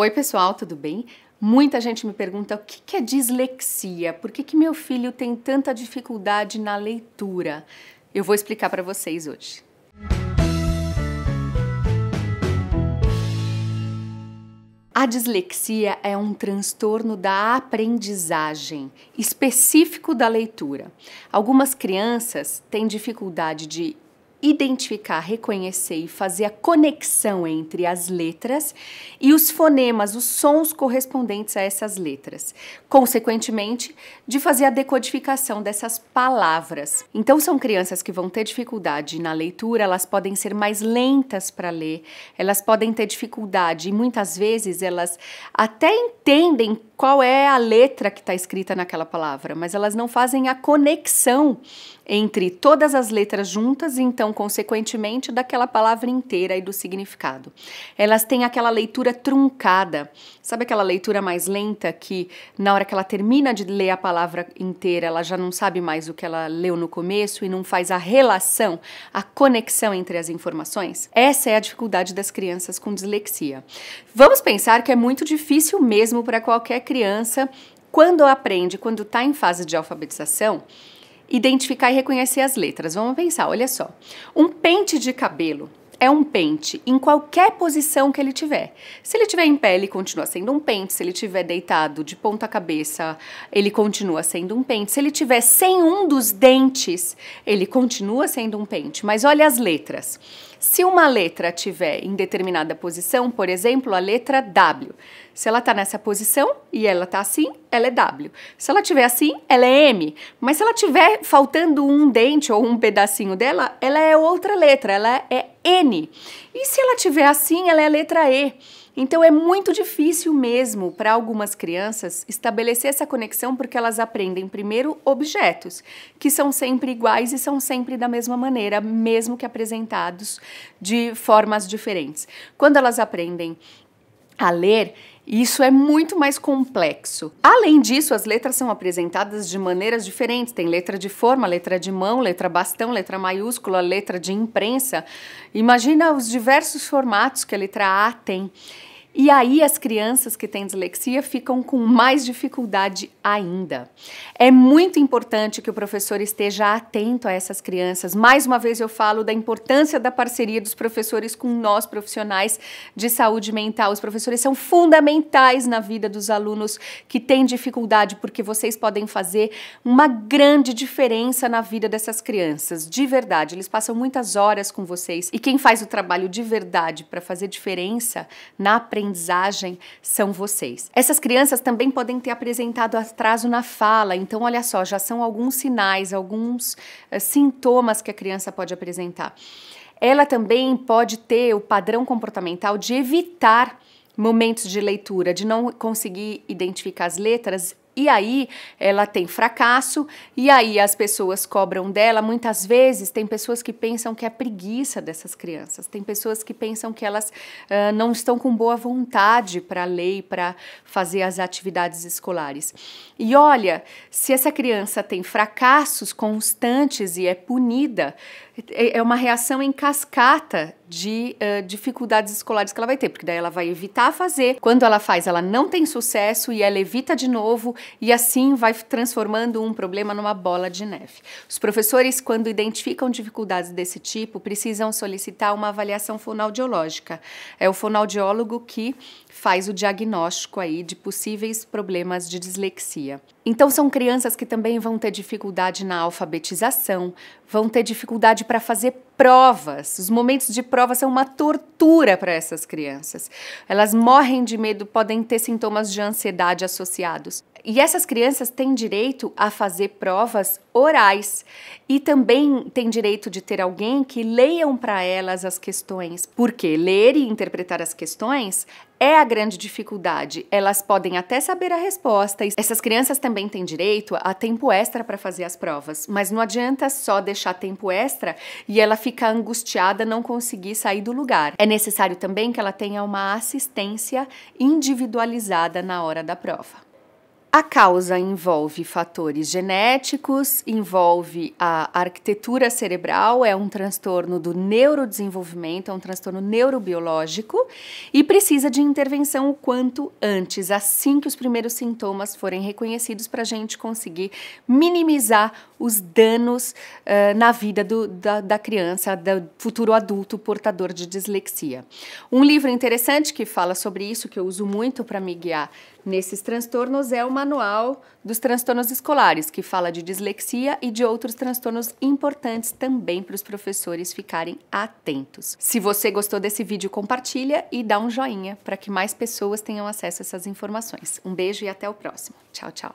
Oi, pessoal, tudo bem? Muita gente me pergunta o que é dislexia, por que, que meu filho tem tanta dificuldade na leitura? Eu vou explicar para vocês hoje. A dislexia é um transtorno da aprendizagem específico da leitura. Algumas crianças têm dificuldade de identificar, reconhecer e fazer a conexão entre as letras e os fonemas, os sons correspondentes a essas letras. Consequentemente, de fazer a decodificação dessas palavras. Então, são crianças que vão ter dificuldade na leitura, elas podem ser mais lentas para ler, elas podem ter dificuldade e muitas vezes elas até entendem qual é a letra que está escrita naquela palavra, mas elas não fazem a conexão entre todas as letras juntas, então, consequentemente, daquela palavra inteira e do significado. Elas têm aquela leitura truncada, sabe aquela leitura mais lenta que, na hora que ela termina de ler a palavra inteira, ela já não sabe mais o que ela leu no começo e não faz a relação, a conexão entre as informações? Essa é a dificuldade das crianças com dislexia. Vamos pensar que é muito difícil mesmo para qualquer criança, quando aprende, quando está em fase de alfabetização, identificar e reconhecer as letras. Vamos pensar, olha só. Um pente de cabelo é um pente em qualquer posição que ele tiver. Se ele tiver em pé, ele continua sendo um pente. Se ele tiver deitado de ponta cabeça, ele continua sendo um pente. Se ele tiver sem um dos dentes, ele continua sendo um pente. Mas olha as letras. Se uma letra tiver em determinada posição, por exemplo, a letra W, se ela está nessa posição e ela está assim, ela é W. Se ela tiver assim, ela é M. Mas se ela tiver faltando um dente ou um pedacinho dela, ela é outra letra, ela é N. E se ela tiver assim, ela é a letra E. Então é muito difícil mesmo para algumas crianças estabelecer essa conexão porque elas aprendem primeiro objetos, que são sempre iguais e são sempre da mesma maneira, mesmo que apresentados de formas diferentes. Quando elas aprendem a ler, isso é muito mais complexo. Além disso, as letras são apresentadas de maneiras diferentes. Tem letra de forma, letra de mão, letra bastão, letra maiúscula, letra de imprensa. Imagina os diversos formatos que a letra A tem. E aí as crianças que têm dislexia ficam com mais dificuldade ainda. É muito importante que o professor esteja atento a essas crianças. Mais uma vez eu falo da importância da parceria dos professores com nós profissionais de saúde mental. Os professores são fundamentais na vida dos alunos que têm dificuldade, porque vocês podem fazer uma grande diferença na vida dessas crianças. De verdade, eles passam muitas horas com vocês e quem faz o trabalho de verdade para fazer diferença na aprendizagem aprendizagem são vocês. Essas crianças também podem ter apresentado atraso na fala, então olha só, já são alguns sinais, alguns uh, sintomas que a criança pode apresentar. Ela também pode ter o padrão comportamental de evitar momentos de leitura, de não conseguir identificar as letras e aí ela tem fracasso, e aí as pessoas cobram dela. Muitas vezes tem pessoas que pensam que é preguiça dessas crianças, tem pessoas que pensam que elas uh, não estão com boa vontade para ler, para fazer as atividades escolares. E olha, se essa criança tem fracassos constantes e é punida, é, é uma reação em cascata de uh, dificuldades escolares que ela vai ter, porque daí ela vai evitar fazer. Quando ela faz, ela não tem sucesso e ela evita de novo e assim vai transformando um problema numa bola de neve. Os professores, quando identificam dificuldades desse tipo, precisam solicitar uma avaliação fonoaudiológica. É o fonoaudiólogo que faz o diagnóstico aí de possíveis problemas de dislexia. Então são crianças que também vão ter dificuldade na alfabetização, vão ter dificuldade para fazer provas. Os momentos de prova são uma tortura para essas crianças. Elas morrem de medo, podem ter sintomas de ansiedade associados. E essas crianças têm direito a fazer provas orais e também têm direito de ter alguém que leiam para elas as questões, porque ler e interpretar as questões é a grande dificuldade. Elas podem até saber a resposta. Essas crianças também têm direito a tempo extra para fazer as provas, mas não adianta só deixar tempo extra e ela ficar angustiada não conseguir sair do lugar. É necessário também que ela tenha uma assistência individualizada na hora da prova. A causa envolve fatores genéticos, envolve a arquitetura cerebral, é um transtorno do neurodesenvolvimento, é um transtorno neurobiológico e precisa de intervenção o quanto antes, assim que os primeiros sintomas forem reconhecidos, para a gente conseguir minimizar os danos uh, na vida do, da, da criança, do futuro adulto portador de dislexia. Um livro interessante que fala sobre isso, que eu uso muito para me guiar Nesses transtornos é o manual dos transtornos escolares, que fala de dislexia e de outros transtornos importantes também para os professores ficarem atentos. Se você gostou desse vídeo, compartilha e dá um joinha para que mais pessoas tenham acesso a essas informações. Um beijo e até o próximo. Tchau, tchau.